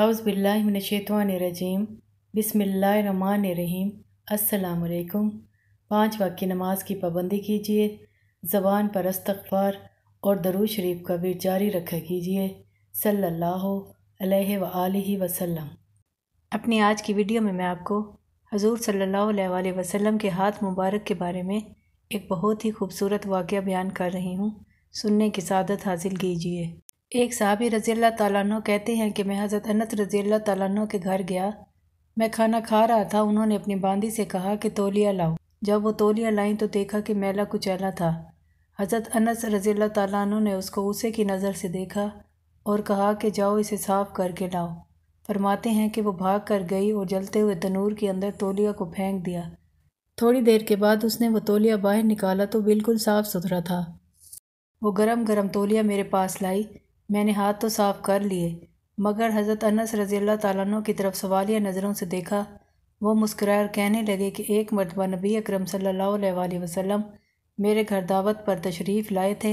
अउज़बिल्लाशैतवानरजीम बसमिल्लाम अल्लाम पाँच वाक्य की नमाज की पाबंदी कीजिए ज़बान पर अस्तफ़ार और दरू शरीफ का भी जारी रखा कीजिए सल्ला वसलम अपनी आज की वीडियो में मैं आपको हजूर सल्ला वसम के हाथ मुबारक के बारे में एक बहुत ही खूबसूरत वाक़ बयान कर रही हूँ सुनने की सादत हासिल कीजिए एक सहाबी रज़ी अल्लाह तु कहते हैं कि मैं हज़रत अनस रज़ी अल्लाह तु के घर गया मैं खाना खा रहा था उन्होंने अपनी बांदी से कहा कि तोलिया लाओ जब वो तोलिया लाई तो देखा कि मेला कुचैला था हज़रत अनस रज़ी अल्लाह तु ने उसको उसे की नज़र से देखा और कहा कि जाओ इसे साफ़ करके लाओ फरमाते हैं कि वो भाग कर गई और जलते हुए तनूर के अंदर तोलिया को फेंक दिया थोड़ी देर के बाद उसने वो तोलिया बाहर निकाला तो बिल्कुल साफ़ सुथरा था वो गरम गरम तोलिया मेरे पास लाई मैंने हाथ तो साफ कर लिए मगर हज़रत अनस रज़ी अल्लाह तु की तरफ सवालिया नज़रों से देखा वो मुस्करा और कहने लगे कि एक मरतबा नबी अकरम सल्लल्लाहु अलैहि वसल्लम मेरे घर दावत पर तशरीफ़ लाए थे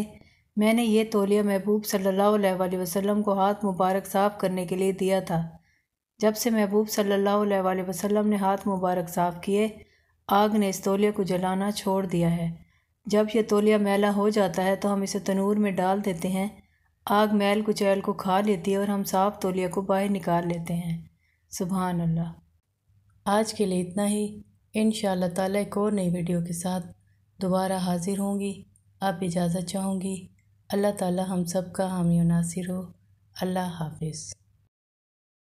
मैंने ये तोलिया महबूब सल्लल्लाहु अलैहि वसल्लम को हाथ मुबारक साफ़ करने के लिए दिया था जब से महबूब सल्लल्लाहु अलैहि वसल्लम ने हाथ मुबारक साफ़ किए आग ने इस तोलिया को जलाना छोड़ दिया है जब यह तोलिया मैला हो जाता है तो हम इसे तनूर में डाल देते हैं आग मैल कुचैल को खा लेती है और हम साफ तौलिया को बाहर निकाल लेते हैं सुबहान अल्लाह आज के लिए इतना ही इन ताला एक और नई वीडियो के साथ दोबारा हाज़िर होंगी आप इजाज़त चाहूँगी अल्लाह ताला हम सब का हामी नासिर हो अल्लाह हाफिज़